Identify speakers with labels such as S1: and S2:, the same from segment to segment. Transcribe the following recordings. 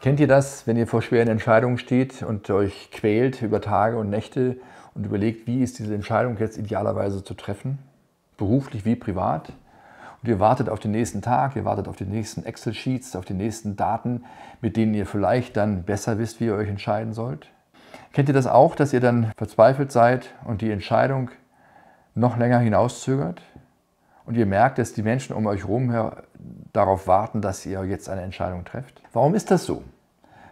S1: Kennt ihr das, wenn ihr vor schweren Entscheidungen steht und euch quält über Tage und Nächte und überlegt, wie ist diese Entscheidung jetzt idealerweise zu treffen, beruflich wie privat? Und ihr wartet auf den nächsten Tag, ihr wartet auf die nächsten Excel-Sheets, auf die nächsten Daten, mit denen ihr vielleicht dann besser wisst, wie ihr euch entscheiden sollt? Kennt ihr das auch, dass ihr dann verzweifelt seid und die Entscheidung noch länger hinauszögert? und ihr merkt, dass die Menschen um euch herum darauf warten, dass ihr jetzt eine Entscheidung trefft. Warum ist das so?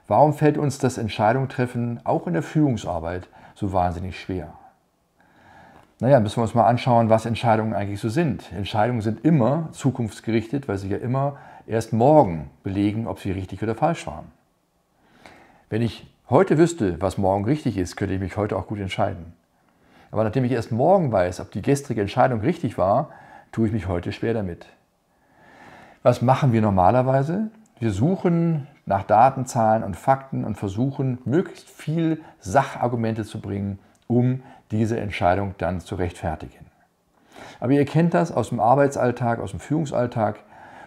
S1: Warum fällt uns das Entscheidung treffen auch in der Führungsarbeit so wahnsinnig schwer? Naja, müssen wir uns mal anschauen, was Entscheidungen eigentlich so sind. Entscheidungen sind immer zukunftsgerichtet, weil sie ja immer erst morgen belegen, ob sie richtig oder falsch waren. Wenn ich heute wüsste, was morgen richtig ist, könnte ich mich heute auch gut entscheiden. Aber nachdem ich erst morgen weiß, ob die gestrige Entscheidung richtig war, tue ich mich heute schwer damit. Was machen wir normalerweise? Wir suchen nach Daten, Zahlen und Fakten und versuchen, möglichst viel Sachargumente zu bringen, um diese Entscheidung dann zu rechtfertigen. Aber ihr kennt das aus dem Arbeitsalltag, aus dem Führungsalltag.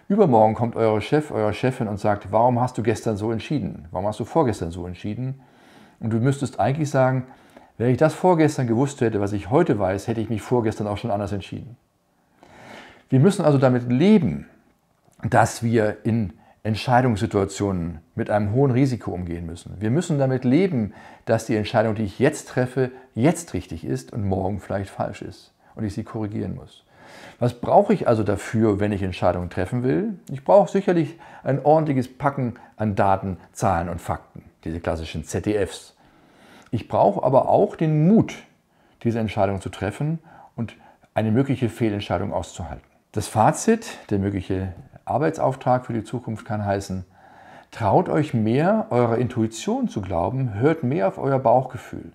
S1: Übermorgen kommt euer Chef, eure Chefin und sagt, warum hast du gestern so entschieden? Warum hast du vorgestern so entschieden? Und du müsstest eigentlich sagen, wenn ich das vorgestern gewusst hätte, was ich heute weiß, hätte ich mich vorgestern auch schon anders entschieden. Wir müssen also damit leben, dass wir in Entscheidungssituationen mit einem hohen Risiko umgehen müssen. Wir müssen damit leben, dass die Entscheidung, die ich jetzt treffe, jetzt richtig ist und morgen vielleicht falsch ist und ich sie korrigieren muss. Was brauche ich also dafür, wenn ich Entscheidungen treffen will? Ich brauche sicherlich ein ordentliches Packen an Daten, Zahlen und Fakten, diese klassischen ZDFs. Ich brauche aber auch den Mut, diese Entscheidung zu treffen und eine mögliche Fehlentscheidung auszuhalten. Das Fazit, der mögliche Arbeitsauftrag für die Zukunft kann heißen, traut euch mehr, eurer Intuition zu glauben, hört mehr auf euer Bauchgefühl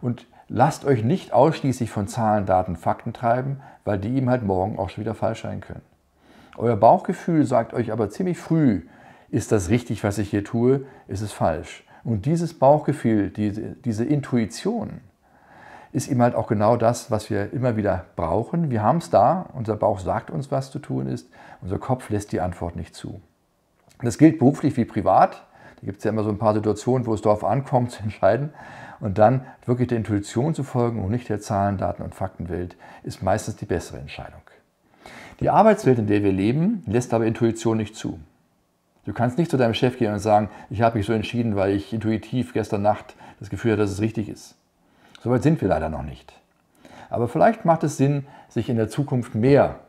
S1: und lasst euch nicht ausschließlich von Zahlen, Daten, Fakten treiben, weil die eben halt morgen auch schon wieder falsch sein können. Euer Bauchgefühl sagt euch aber ziemlich früh, ist das richtig, was ich hier tue, ist es falsch. Und dieses Bauchgefühl, diese, diese Intuition, ist eben halt auch genau das, was wir immer wieder brauchen. Wir haben es da, unser Bauch sagt uns, was zu tun ist, unser Kopf lässt die Antwort nicht zu. Das gilt beruflich wie privat. Da gibt es ja immer so ein paar Situationen, wo es darauf ankommt, zu entscheiden. Und dann wirklich der Intuition zu folgen und nicht der Zahlen, Daten und Faktenwelt ist meistens die bessere Entscheidung. Die Arbeitswelt, in der wir leben, lässt aber Intuition nicht zu. Du kannst nicht zu deinem Chef gehen und sagen, ich habe mich so entschieden, weil ich intuitiv gestern Nacht das Gefühl hatte, dass es richtig ist. Soweit sind wir leider noch nicht. Aber vielleicht macht es Sinn, sich in der Zukunft mehr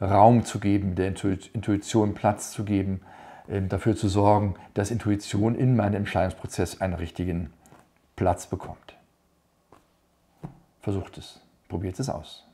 S1: Raum zu geben, der Intuition Platz zu geben, ähm, dafür zu sorgen, dass Intuition in meinem Entscheidungsprozess einen richtigen Platz bekommt. Versucht es, probiert es aus.